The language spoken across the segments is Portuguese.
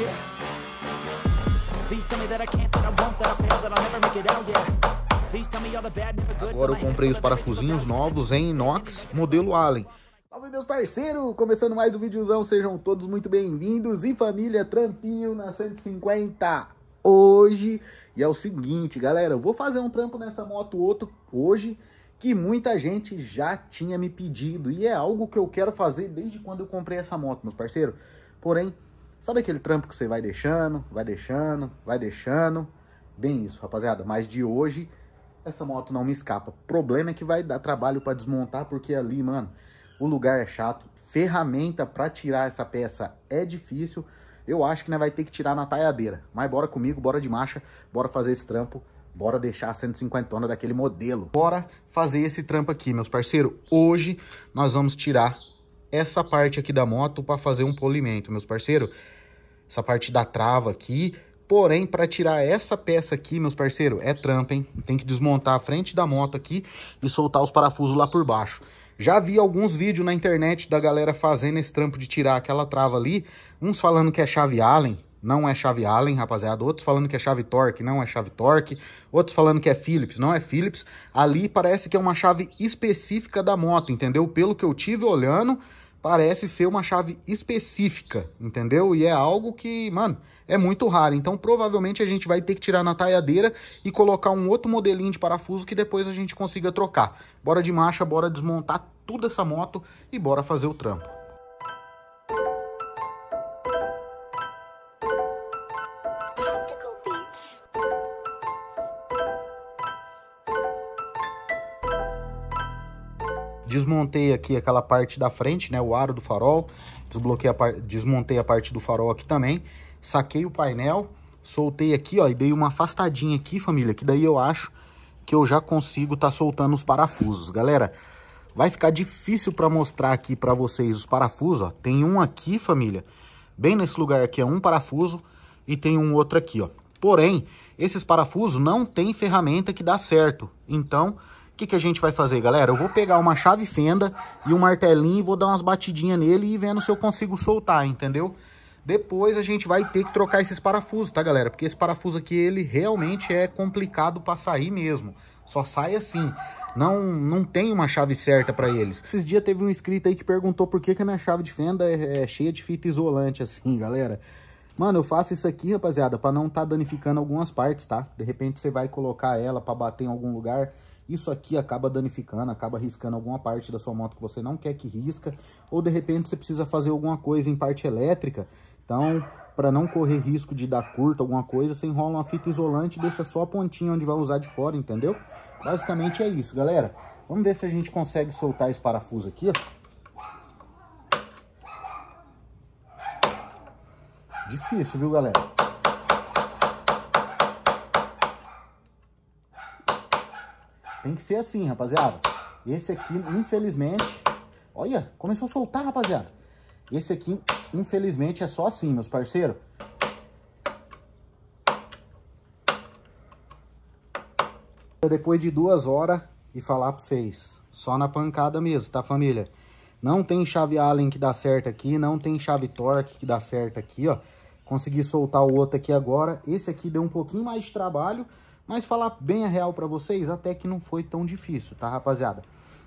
yeah. Please tell me that I can't, that I won't, that I fail, that I'll never make it out, yeah. Agora eu comprei os parafusinhos novos em inox, modelo Allen. Salve meus parceiros, começando mais um videozão, sejam todos muito bem-vindos e família Trampinho na 150 hoje. E é o seguinte, galera, eu vou fazer um trampo nessa moto outro hoje que muita gente já tinha me pedido e é algo que eu quero fazer desde quando eu comprei essa moto, meus parceiros. Porém, Sabe aquele trampo que você vai deixando, vai deixando, vai deixando? Bem isso, rapaziada. Mas de hoje, essa moto não me escapa. O problema é que vai dar trabalho para desmontar, porque ali, mano, o lugar é chato. Ferramenta para tirar essa peça é difícil. Eu acho que né, vai ter que tirar na talhadeira. Mas bora comigo, bora de marcha, bora fazer esse trampo. Bora deixar a 150 tona daquele modelo. Bora fazer esse trampo aqui, meus parceiros. Hoje nós vamos tirar essa parte aqui da moto para fazer um polimento, meus parceiros. Essa parte da trava aqui. Porém, para tirar essa peça aqui, meus parceiros, é trampa, hein? Tem que desmontar a frente da moto aqui e soltar os parafusos lá por baixo. Já vi alguns vídeos na internet da galera fazendo esse trampo de tirar aquela trava ali. Uns falando que é chave Allen, não é chave Allen, rapaziada. Outros falando que é chave Torque, não é chave Torque. Outros falando que é Phillips, não é Phillips. Ali parece que é uma chave específica da moto, entendeu? Pelo que eu tive olhando, parece ser uma chave específica, entendeu? E é algo que, mano, é muito raro. Então, provavelmente, a gente vai ter que tirar na taiadeira e colocar um outro modelinho de parafuso que depois a gente consiga trocar. Bora de marcha, bora desmontar toda essa moto e bora fazer o trampo. Desmontei aqui aquela parte da frente, né? O aro do farol. Desbloquei a Desmontei a parte do farol aqui também. Saquei o painel. Soltei aqui, ó. E dei uma afastadinha aqui, família. Que daí eu acho que eu já consigo tá soltando os parafusos. Galera, vai ficar difícil para mostrar aqui para vocês os parafusos, ó. Tem um aqui, família. Bem nesse lugar aqui é um parafuso. E tem um outro aqui, ó. Porém, esses parafusos não tem ferramenta que dá certo. Então, o que, que a gente vai fazer, galera? Eu vou pegar uma chave fenda e um martelinho e vou dar umas batidinhas nele e vendo se eu consigo soltar, entendeu? Depois a gente vai ter que trocar esses parafusos, tá, galera? Porque esse parafuso aqui, ele realmente é complicado para sair mesmo. Só sai assim. Não, não tem uma chave certa para eles. Esses dias teve um inscrito aí que perguntou por que, que a minha chave de fenda é, é cheia de fita isolante assim, galera. Mano, eu faço isso aqui, rapaziada, para não tá danificando algumas partes, tá? De repente você vai colocar ela para bater em algum lugar isso aqui acaba danificando, acaba riscando alguma parte da sua moto que você não quer que risca, ou de repente você precisa fazer alguma coisa em parte elétrica, então para não correr risco de dar curto alguma coisa, você enrola uma fita isolante e deixa só a pontinha onde vai usar de fora, entendeu? Basicamente é isso, galera. Vamos ver se a gente consegue soltar esse parafuso aqui, ó. Difícil, viu, galera? Tem que ser assim, rapaziada. Esse aqui, infelizmente... Olha, começou a soltar, rapaziada. Esse aqui, infelizmente, é só assim, meus parceiros. Depois de duas horas e falar pra vocês. Só na pancada mesmo, tá, família? Não tem chave Allen que dá certo aqui, não tem chave Torque que dá certo aqui, ó. Consegui soltar o outro aqui agora. Esse aqui deu um pouquinho mais de trabalho, mas falar bem a real para vocês, até que não foi tão difícil, tá, rapaziada?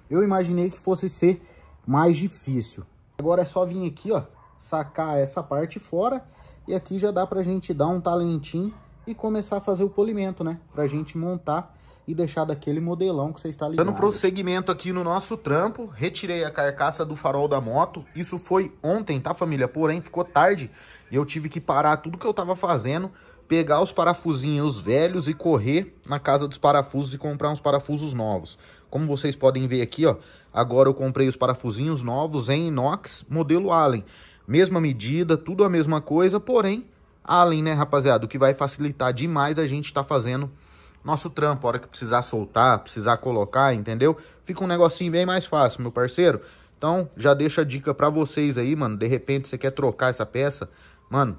Eu imaginei que fosse ser mais difícil. Agora é só vir aqui, ó, sacar essa parte fora e aqui já dá pra gente dar um talentinho e começar a fazer o polimento, né? Pra gente montar e deixar daquele modelão que você está ligado. Dando prosseguimento aqui no nosso trampo, retirei a carcaça do farol da moto. Isso foi ontem, tá, família? Porém, ficou tarde e eu tive que parar tudo que eu tava fazendo pegar os parafusinhos velhos e correr na casa dos parafusos e comprar uns parafusos novos. Como vocês podem ver aqui, ó, agora eu comprei os parafusinhos novos em inox modelo Allen. Mesma medida, tudo a mesma coisa, porém Allen, né, rapaziada, o que vai facilitar demais a gente tá fazendo nosso trampo, a hora que precisar soltar, precisar colocar, entendeu? Fica um negocinho bem mais fácil, meu parceiro. Então, já deixa a dica para vocês aí, mano. De repente você quer trocar essa peça, mano,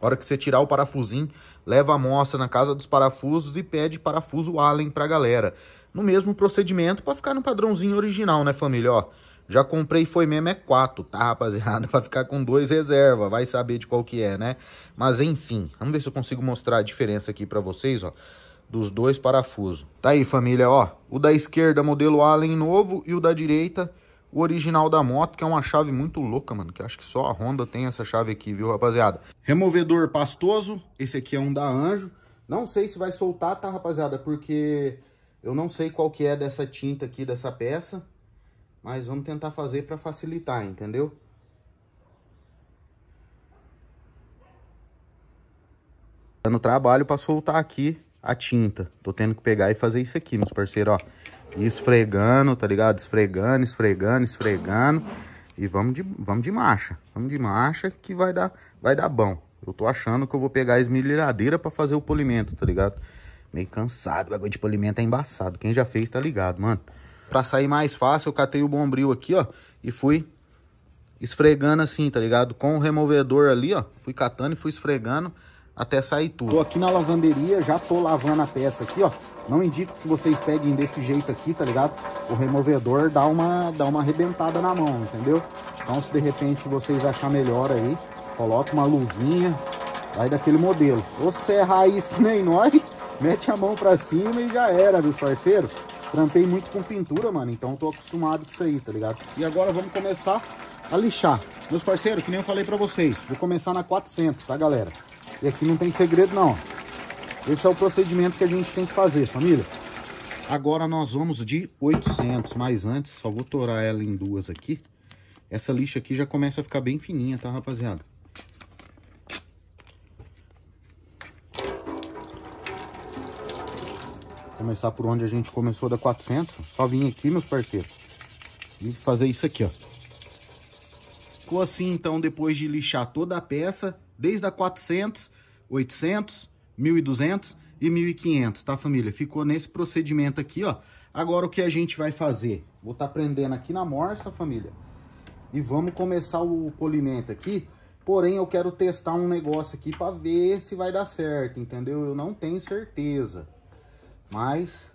a hora que você tirar o parafusinho, leva a amostra na casa dos parafusos e pede parafuso Allen pra galera. No mesmo procedimento, pra ficar no padrãozinho original, né, família? Ó, já comprei foi mesmo é 4, tá, rapaziada? Pra ficar com dois reserva, vai saber de qual que é, né? Mas enfim, vamos ver se eu consigo mostrar a diferença aqui pra vocês, ó dos dois parafusos. Tá aí, família, ó. O da esquerda, modelo Allen novo, e o da direita, o original da moto, que é uma chave muito louca, mano, que acho que só a Honda tem essa chave aqui, viu, rapaziada? Removedor pastoso, esse aqui é um da Anjo. Não sei se vai soltar, tá, rapaziada, porque eu não sei qual que é dessa tinta aqui, dessa peça, mas vamos tentar fazer para facilitar, entendeu? Tá no trabalho para soltar aqui a tinta. Tô tendo que pegar e fazer isso aqui, meus parceiros, ó. E esfregando, tá ligado? Esfregando, esfregando, esfregando. E vamos de, vamos de marcha. Vamos de marcha que vai dar, vai dar bom. Eu tô achando que eu vou pegar a esmilhadeira pra fazer o polimento, tá ligado? Meio cansado, o bagulho de polimento é embaçado. Quem já fez tá ligado, mano. Pra sair mais fácil, eu catei o bombril aqui, ó. E fui esfregando assim, tá ligado? Com o removedor ali, ó. Fui catando e fui esfregando até sair tudo. Tô aqui na lavanderia, já tô lavando a peça aqui, ó. Não indico que vocês peguem desse jeito aqui, tá ligado? O removedor dá uma, dá uma arrebentada na mão, entendeu? Então, se de repente vocês achar melhor aí, coloca uma luvinha, vai daquele modelo. Ou se é raiz que nem nós, mete a mão pra cima e já era, meus parceiros. Trampei muito com pintura, mano, então tô acostumado com isso aí, tá ligado? E agora vamos começar a lixar. Meus parceiros, que nem eu falei pra vocês, vou começar na 400, tá, galera? E aqui não tem segredo não. Esse é o procedimento que a gente tem que fazer, família. Agora nós vamos de 800, mas antes só vou torar ela em duas aqui. Essa lixa aqui já começa a ficar bem fininha, tá, rapaziada? Começar por onde a gente começou da 400. Só vim aqui, meus parceiros. E fazer isso aqui, ó. Ficou assim, então, depois de lixar toda a peça, desde a 400, 800, 1200 e 1500, tá família? Ficou nesse procedimento aqui, ó. Agora o que a gente vai fazer? Vou estar tá prendendo aqui na morsa, família. E vamos começar o polimento aqui. Porém, eu quero testar um negócio aqui para ver se vai dar certo, entendeu? Eu não tenho certeza. Mas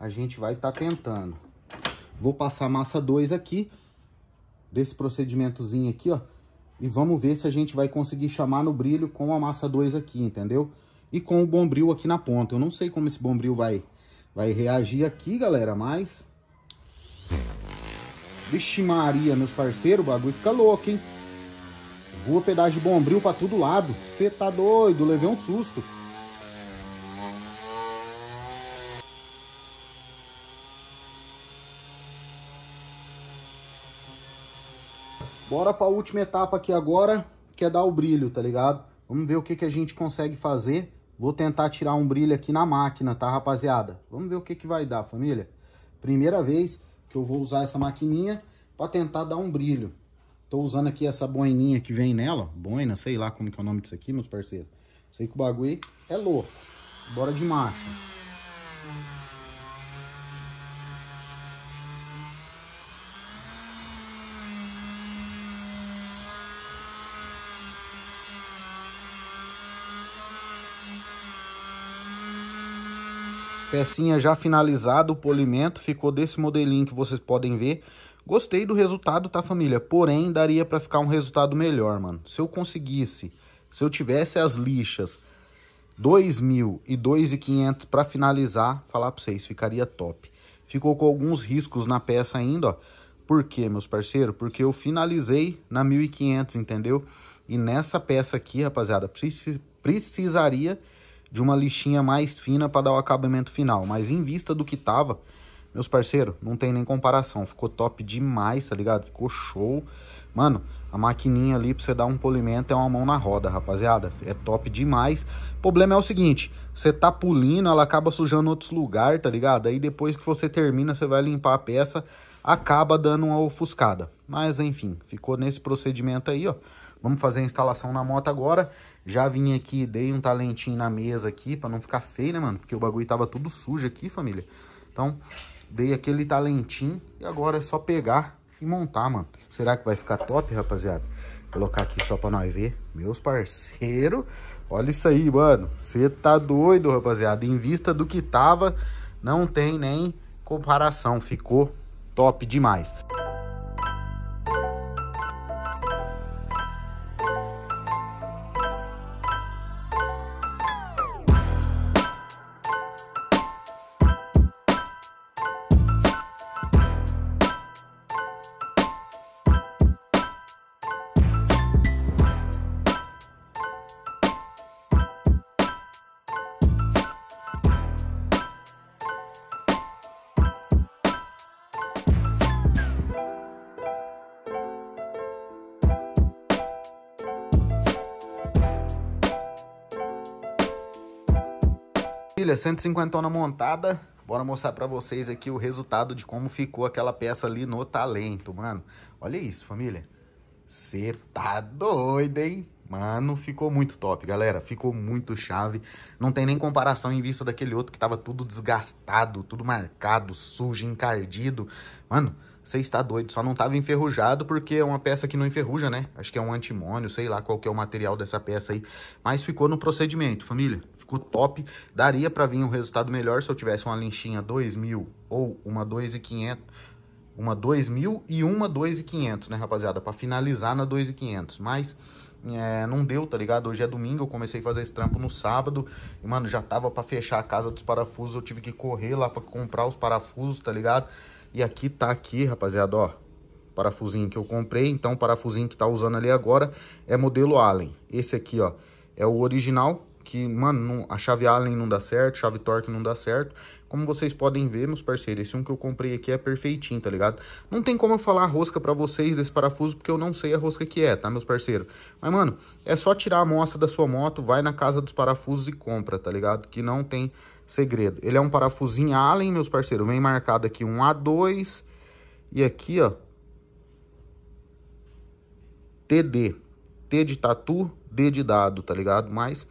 a gente vai estar tá tentando. Vou passar massa 2 aqui, desse procedimentozinho aqui, ó. E vamos ver se a gente vai conseguir chamar no brilho com a massa 2 aqui, entendeu? E com o bombril aqui na ponta. Eu não sei como esse bombril vai, vai reagir aqui, galera, mas... Vixe Maria, meus parceiros, o bagulho fica louco, hein? Voa pedaço de bombril pra todo lado. Você tá doido, levei um susto. Bora para a última etapa aqui agora, que é dar o brilho, tá ligado? Vamos ver o que, que a gente consegue fazer. Vou tentar tirar um brilho aqui na máquina, tá, rapaziada? Vamos ver o que, que vai dar, família. Primeira vez que eu vou usar essa maquininha para tentar dar um brilho. Tô usando aqui essa boininha que vem nela, boina, sei lá como que é o nome disso aqui, meus parceiros. Sei que o bagulho é louco. Bora de marcha. Pecinha já finalizada, o polimento ficou desse modelinho que vocês podem ver. Gostei do resultado, tá família? Porém, daria pra ficar um resultado melhor, mano. Se eu conseguisse, se eu tivesse as lixas 2.000 e 2.500 pra finalizar, falar pra vocês, ficaria top. Ficou com alguns riscos na peça ainda, ó. Por quê, meus parceiros? Porque eu finalizei na 1.500, entendeu? E nessa peça aqui, rapaziada, precis precisaria de uma lixinha mais fina para dar o acabamento final. Mas em vista do que tava, meus parceiros, não tem nem comparação. Ficou top demais, tá ligado? Ficou show. Mano, a maquininha ali pra você dar um polimento é uma mão na roda, rapaziada. É top demais. O problema é o seguinte, você tá pulindo, ela acaba sujando outros lugares, tá ligado? Aí depois que você termina, você vai limpar a peça acaba dando uma ofuscada. Mas enfim, ficou nesse procedimento aí, ó. Vamos fazer a instalação na moto agora. Já vim aqui, dei um talentinho na mesa aqui para não ficar feio, né, mano? Porque o bagulho tava tudo sujo aqui, família. Então, dei aquele talentinho e agora é só pegar e montar, mano. Será que vai ficar top, rapaziada? Vou colocar aqui só pra nós ver. Meus parceiros, olha isso aí, mano. Você tá doido, rapaziada. Em vista do que tava, não tem nem comparação. Ficou top demais. Maravilha, 150 na montada. Bora mostrar para vocês aqui o resultado de como ficou aquela peça ali no talento, mano. Olha isso, família. Você tá doido, hein? Mano, ficou muito top, galera. Ficou muito chave. Não tem nem comparação em vista daquele outro que tava tudo desgastado, tudo marcado, sujo, encardido. Mano, você está doido, só não estava enferrujado porque é uma peça que não enferruja, né? Acho que é um antimônio, sei lá qual que é o material dessa peça aí. Mas ficou no procedimento, família. Ficou top. Daria para vir um resultado melhor se eu tivesse uma linchinha 2000 ou uma 2500 uma 2.000 e uma 2.500, né, rapaziada? Para finalizar na 2.500, mas é, não deu, tá ligado? Hoje é domingo, eu comecei a fazer esse trampo no sábado e, mano, já tava para fechar a casa dos parafusos, eu tive que correr lá para comprar os parafusos, tá ligado? E aqui tá aqui, rapaziada, ó, parafusinho que eu comprei. Então, o parafusinho que tá usando ali agora é modelo Allen. Esse aqui, ó, é o original, que, mano, não, a chave Allen não dá certo, chave Torque não dá certo. Como vocês podem ver, meus parceiros, esse um que eu comprei aqui é perfeitinho, tá ligado? Não tem como eu falar a rosca pra vocês desse parafuso, porque eu não sei a rosca que é, tá, meus parceiros? Mas, mano, é só tirar a amostra da sua moto, vai na casa dos parafusos e compra, tá ligado? Que não tem segredo. Ele é um parafusinho Allen, meus parceiros, vem marcado aqui um A2 e aqui, ó, TD. T de tatu, D de dado, tá ligado? Mas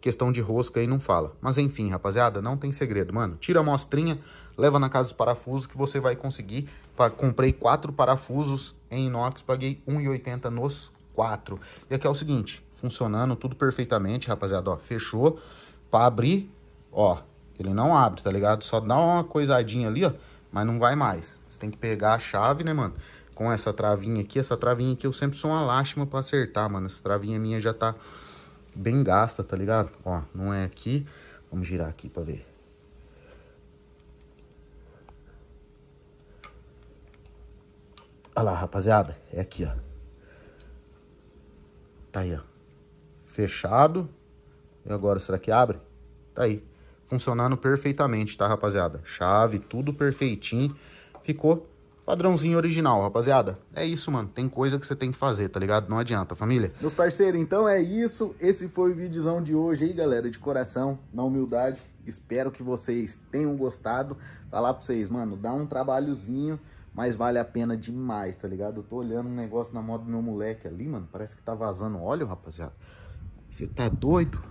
questão de rosca aí não fala. Mas enfim, rapaziada, não tem segredo, mano. Tira a amostrinha, leva na casa dos parafusos que você vai conseguir. Pra, comprei quatro parafusos em inox, paguei 1,80 nos quatro. E aqui é o seguinte, funcionando tudo perfeitamente, rapaziada, ó, fechou. Pra abrir, ó, ele não abre, tá ligado? Só dá uma coisadinha ali, ó, mas não vai mais. Você tem que pegar a chave, né, mano? Com essa travinha aqui, essa travinha aqui eu sempre sou uma lástima pra acertar, mano. Essa travinha minha já tá bem gasta, tá ligado? Ó, não é aqui. Vamos girar aqui pra ver. Olha lá, rapaziada. É aqui, ó. Tá aí, ó. Fechado. E agora, será que abre? Tá aí. Funcionando perfeitamente, tá, rapaziada? Chave, tudo perfeitinho. Ficou Padrãozinho original, rapaziada. É isso, mano. Tem coisa que você tem que fazer, tá ligado? Não adianta, família. Meus parceiros, então é isso. Esse foi o videozão de hoje aí, galera. De coração, na humildade. Espero que vocês tenham gostado. Falar pra vocês, mano, dá um trabalhozinho, mas vale a pena demais, tá ligado? Eu tô olhando um negócio na moto do meu moleque ali, mano. Parece que tá vazando óleo, rapaziada. Você tá doido?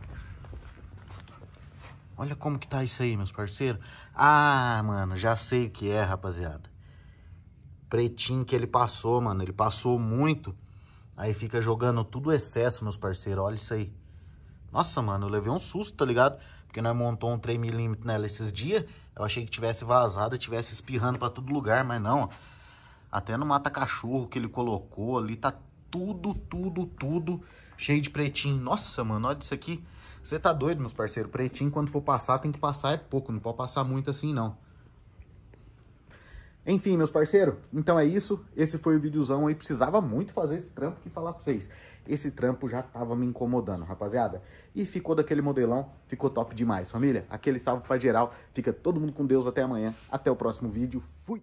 Olha como que tá isso aí, meus parceiros. Ah, mano, já sei o que é, rapaziada pretinho que ele passou, mano. Ele passou muito. Aí fica jogando tudo excesso, meus parceiros. Olha isso aí. Nossa, mano, eu levei um susto, tá ligado? Porque nós montou um 3mm nela esses dias. Eu achei que tivesse vazado, tivesse espirrando pra todo lugar, mas não, ó. Até no mata-cachorro que ele colocou ali, tá tudo, tudo, tudo cheio de pretinho. Nossa, mano, olha isso aqui. Você tá doido, meus parceiros. Pretinho, quando for passar, tem que passar é pouco. Não pode passar muito assim, não. Enfim, meus parceiros, então é isso. Esse foi o videozão aí. Precisava muito fazer esse trampo que falar pra vocês. Esse trampo já tava me incomodando, rapaziada. E ficou daquele modelão, ficou top demais, família. Aquele salve pra geral. Fica todo mundo com Deus até amanhã. Até o próximo vídeo. Fui!